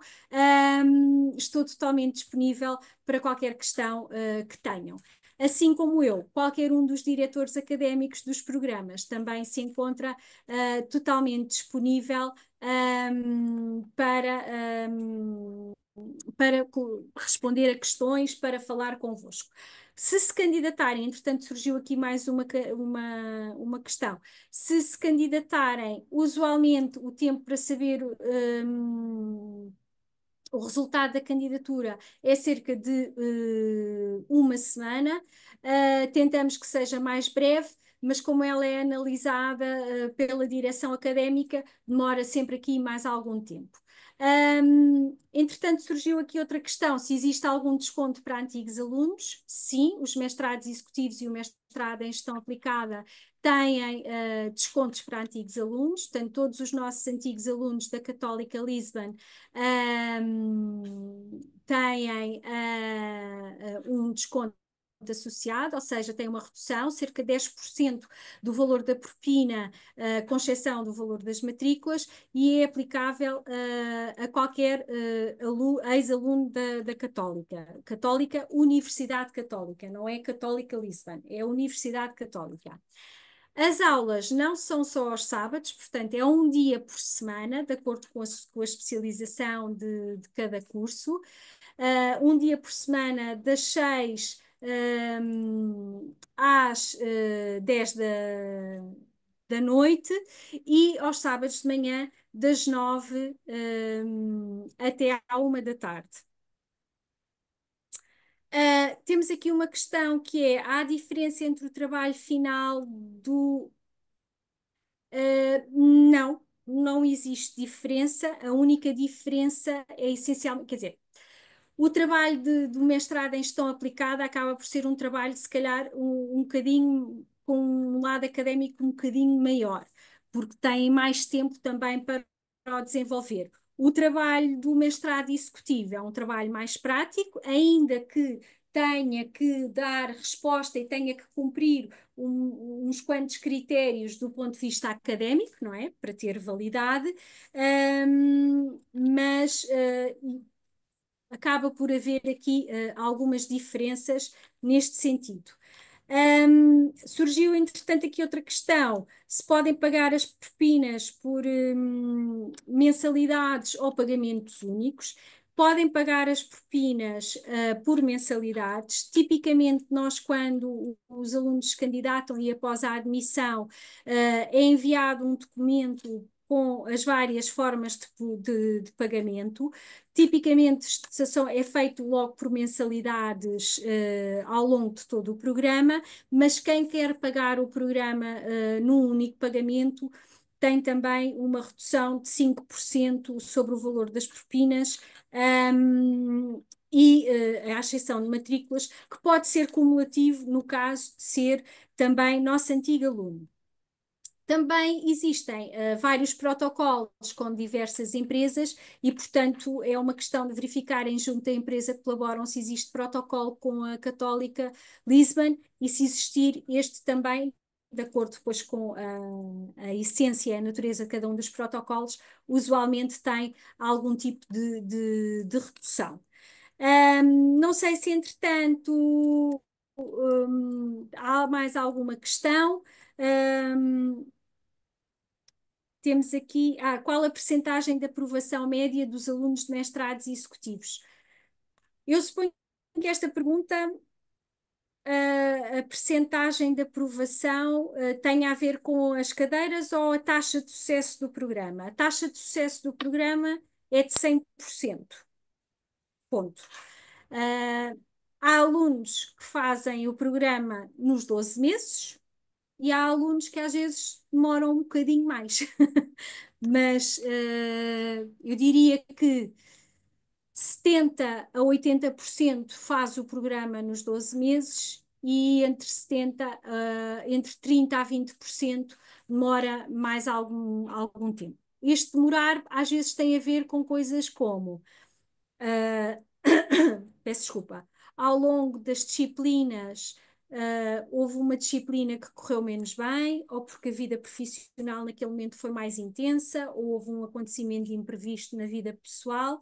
S3: Um, estou totalmente disponível para qualquer questão uh, que tenham. Assim como eu, qualquer um dos diretores académicos dos programas também se encontra totalmente disponível um, para. Um, para responder a questões, para falar convosco. Se se candidatarem, entretanto surgiu aqui mais uma, uma, uma questão, se se candidatarem, usualmente o tempo para saber um, o resultado da candidatura é cerca de uh, uma semana, uh, tentamos que seja mais breve, mas como ela é analisada uh, pela direção académica, demora sempre aqui mais algum tempo. Um, entretanto, surgiu aqui outra questão: se existe algum desconto para antigos alunos? Sim, os mestrados executivos e o mestrado em gestão aplicada têm uh, descontos para antigos alunos, portanto, todos os nossos antigos alunos da Católica Lisbon um, têm uh, um desconto associado, ou seja, tem uma redução, cerca de 10% do valor da propina, uh, com exceção do valor das matrículas, e é aplicável uh, a qualquer uh, ex-aluno da, da, Católica. Católica, Universidade Católica, não é Católica Lisbon, é Universidade Católica. As aulas não são só aos sábados, portanto, é um dia por semana, de acordo com a, com a especialização de, de, cada curso. Uh, um dia por semana, das 6 às 10 eh, da, da noite e aos sábados de manhã, das 9 até à 1 da tarde. Uh, temos aqui uma questão que é: há diferença entre o trabalho final do. Uh, não, não existe diferença. A única diferença é essencialmente. Quer dizer, o trabalho de, do mestrado em gestão aplicada acaba por ser um trabalho, se calhar, um, um bocadinho com um lado académico um bocadinho maior, porque tem mais tempo também para, o desenvolver. O trabalho do mestrado executivo é um trabalho mais prático, ainda que tenha que dar resposta e tenha que cumprir um, uns quantos critérios do ponto de vista académico, não é? Para ter validade, um, mas uh, acaba por haver aqui uh, algumas diferenças neste sentido. Um, surgiu, entretanto, aqui outra questão: se podem pagar as propinas por um, mensalidades ou pagamentos únicos. Podem pagar as propinas uh, por mensalidades. Tipicamente, nós, quando os alunos se candidatam e após a admissão, uh, é enviado um documento com as várias formas de, de, de pagamento. Tipicamente, é feito logo por mensalidades eh, ao longo de todo o programa, mas quem quer pagar o programa eh, num único pagamento tem também uma redução de 5% sobre o valor das propinas. Um, e uh, à exceção de matrículas, que pode ser cumulativo no caso de ser também nosso antigo aluno. Também existem uh, vários protocolos com diversas empresas e, portanto, é uma questão de verificarem junto à empresa que colaboram se existe protocolo com a Católica Lisbon e se existir este também, de acordo depois com a, a essência e a natureza de cada um dos protocolos, usualmente tem algum tipo de, de, de redução. Um, não sei se, entretanto, um, há mais alguma questão temos aqui ah, qual a percentagem de aprovação média dos alunos de mestrados e executivos. Eu suponho que esta pergunta, a, ah, a percentagem de aprovação ah, tenha tem a ver com as cadeiras ou a taxa de sucesso do programa? A taxa de sucesso do programa é de 100%. Ponto. Uh, há alunos que fazem o programa nos 12 meses, e há alunos que às vezes demoram um bocadinho mais. Mas uh, eu diria que 70 a 80% faz o programa nos 12 meses e entre 70 uh, eh, entre 30 a 20% demora mais algum algum tempo. Este demorar às vezes tem a ver com coisas como uh, peço desculpa, ao longo das disciplinas Uh, houve uma disciplina que correu menos bem, ou porque a vida profissional naquele momento foi mais intensa, ou houve um acontecimento imprevisto na vida pessoal,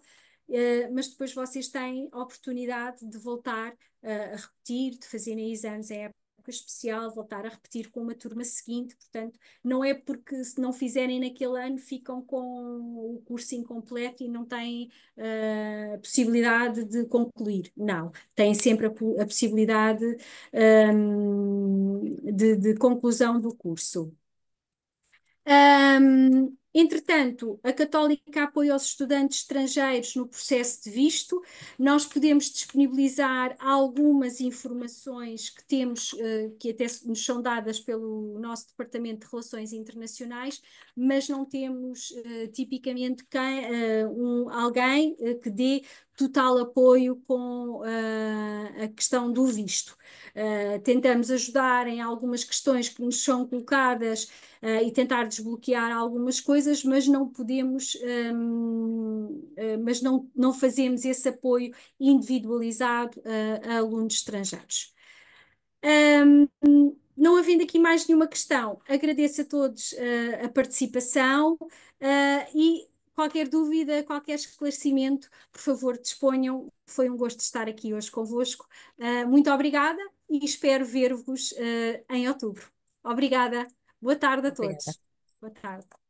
S3: uh, mas depois vocês têm a oportunidade de voltar uh, a repetir, de fazerem exames em época época especial, voltar a repetir com uma turma seguinte, portanto, não é porque se não fizerem naquele ano ficam com o curso incompleto e não têm a uh, possibilidade de concluir. Não, têm sempre a, a possibilidade um, de, de, conclusão do curso. Um, Entretanto, a Católica apoia os estudantes estrangeiros no processo de visto. Nós podemos disponibilizar algumas informações que temos, eh, que até nos são dadas pelo nosso Departamento de Relações Internacionais, mas não temos eh, tipicamente quem, eh, um, alguém que dê total apoio com uh, a questão do visto. Uh, tentamos ajudar em algumas questões que nos são colocadas uh, e tentar desbloquear algumas coisas, mas não podemos, um, mas não, não fazemos esse apoio individualizado a alunos estrangeiros. Um, não havendo aqui mais nenhuma questão, agradeço a todos a participação e Qualquer dúvida, qualquer esclarecimento, por favor, disponham. Foi um gosto estar aqui hoje convosco. Uh, muito obrigada e espero ver-vos uh, em outubro. Obrigada. Boa tarde a todos. Obrigada. Boa tarde.